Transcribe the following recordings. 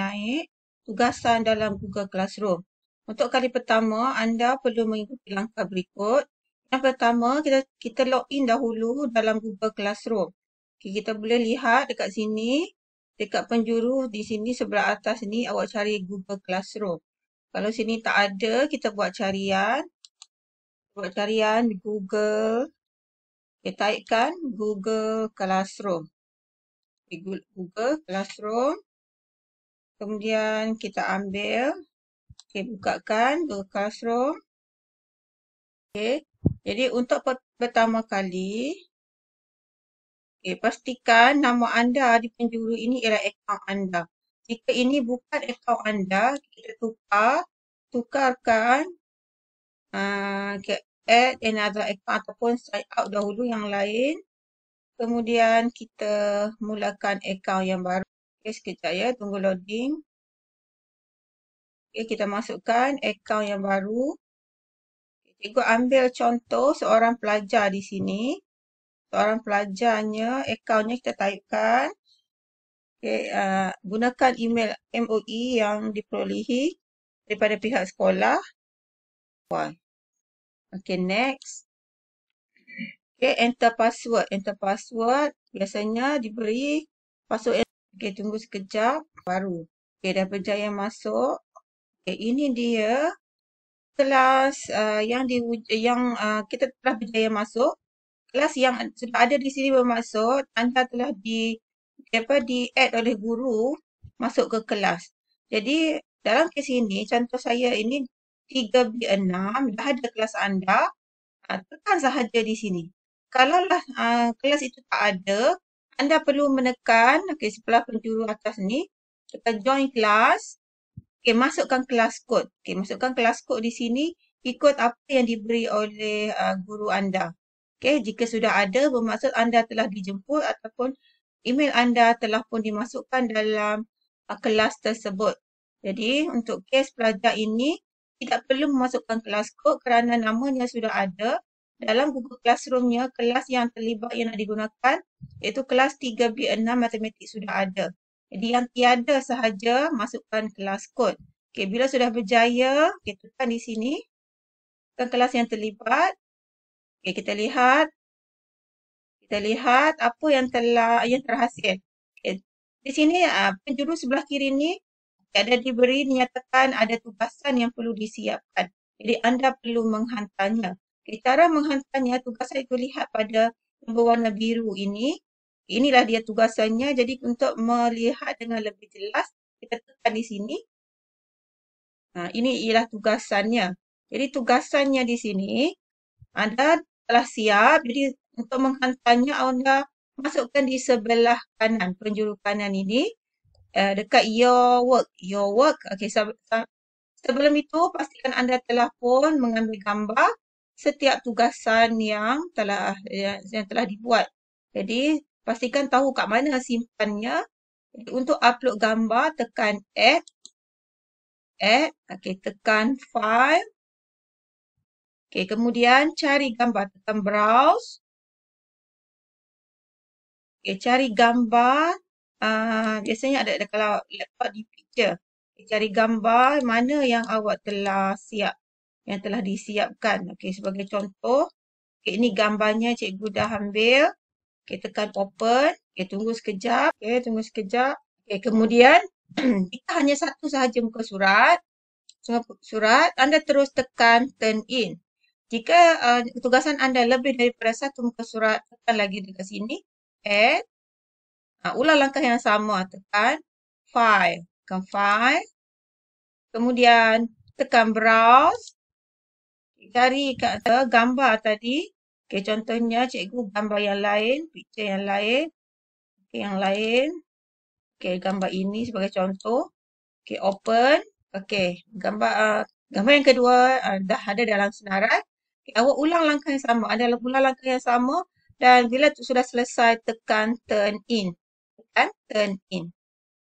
naik tugasan dalam Google Classroom. Untuk kali pertama, anda perlu mengikuti langkah berikut. Yang pertama, kita kita in dahulu dalam Google Classroom. Okay, kita boleh lihat dekat sini, dekat penjuru di sini sebelah atas ni awak cari Google Classroom. Kalau sini tak ada, kita buat carian. Buat carian Google. Kita okay, taipkan Google Classroom. Google Classroom. Kemudian kita ambil. Okay, bukakan Google Classroom. Okay. Jadi untuk pertama kali. Okay, pastikan nama anda di penjuru ini ialah akaun anda. Jika ini bukan akaun anda, kita tukar. Tukarkan. Uh, ah, okay, add another account ataupun sign out dahulu yang lain. Kemudian kita mulakan akaun yang baru. Okey, sekejap ya. Tunggu loading. Okey, kita masukkan account yang baru. Cikgu ambil contoh seorang pelajar di sini. Seorang pelajarnya, accountnya kita taipkan. Okay, uh, gunakan email MOE yang diperolehi daripada pihak sekolah. Wah. Okay, next. Okay, enter password. Enter password biasanya diberi password. Okey, tunggu sekejap. Baru. Okey, dah berjaya masuk. Okey, ini dia kelas uh, yang di, yang uh, kita telah berjaya masuk. Kelas yang sudah ada di sini bermaksud anda telah di apa di add oleh guru masuk ke kelas. Jadi dalam kes ini contoh saya ini 3B6 dah ada kelas anda uh, tekan sahaja di sini. Kalaulah uh, kelas itu tak ada, anda perlu menekan okay, sebelah penjuru atas ni. Tekan join kelas. Okay, masukkan kelas kod. Okay, masukkan kelas kod di sini. Ikut apa yang diberi oleh uh, guru anda. Okay, jika sudah ada bermaksud anda telah dijemput ataupun email anda telah pun dimasukkan dalam uh, kelas tersebut. Jadi untuk kes pelajar ini tidak perlu memasukkan kelas kod kerana namanya sudah ada dalam Google Classroomnya kelas yang terlibat yang nak digunakan iaitu kelas 3B6 matematik sudah ada. Jadi yang tiada sahaja masukkan kelas kod. Okey, bila sudah berjaya, kita okay, tekan di sini. Tekan kelas yang terlibat. Okey, kita lihat. Kita lihat apa yang telah yang terhasil. Okay. Di sini uh, penjuru sebelah kiri ni ada diberi dinyatakan ada tugasan yang perlu disiapkan. Jadi anda perlu menghantarnya. Cara menghantarnya tugas saya itu lihat pada berwarna biru ini. Inilah dia tugasannya. Jadi untuk melihat dengan lebih jelas, kita tekan di sini. Ha, ini ialah tugasannya. Jadi tugasannya di sini, anda telah siap. Jadi untuk menghantarnya, anda masukkan di sebelah kanan, penjuru kanan ini. Uh, dekat your work. Your work. Okay, sebelum itu, pastikan anda telah pun mengambil gambar setiap tugasan yang telah yang, eh, yang telah dibuat. Jadi pastikan tahu kat mana simpannya. Jadi, untuk upload gambar tekan add add okey tekan file. Okey kemudian cari gambar tekan browse. Okey cari gambar Uh, biasanya ada, ada kalau laptop di picture. Cari gambar mana yang awak telah siap yang telah disiapkan. Okey, sebagai contoh, okay, ini gambarnya cikgu dah ambil. Okey, tekan open. Okey, tunggu sekejap. Okey, tunggu sekejap. Okey, kemudian kita hanya satu sahaja muka surat. Surat, anda terus tekan turn in. Jika uh, tugasan anda lebih daripada satu muka surat, tekan lagi dekat sini. Add. Uh, ulang langkah yang sama. Tekan file. Tekan file. Kemudian tekan browse. Cari kata gambar tadi, okay, contohnya cikgu gambar yang lain, picture yang lain, okay, yang lain, okay, gambar ini sebagai contoh, okay, open, okay, gambar uh, gambar yang kedua uh, dah ada dalam senarai, okay, awak ulang langkah yang sama, anda ulang langkah yang sama dan bila tu sudah selesai tekan turn in, tekan turn in.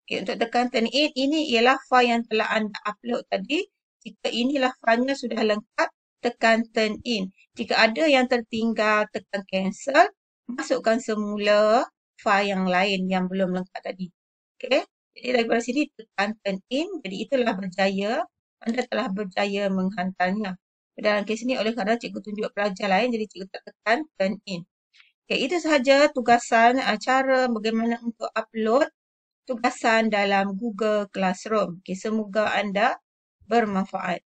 Okay, untuk tekan turn in, ini ialah file yang telah anda upload tadi, jika inilah file sudah lengkap, tekan turn in. Jika ada yang tertinggal, tekan cancel. Masukkan semula file yang lain yang belum lengkap tadi. Okay. Jadi daripada sini tekan turn in. Jadi itulah berjaya. Anda telah berjaya menghantarnya. Dalam kes ini oleh kerana cikgu tunjuk pelajar lain. Jadi cikgu tak tekan turn in. Okay. Itu sahaja tugasan cara bagaimana untuk upload tugasan dalam Google Classroom. Okay. Semoga anda bermanfaat.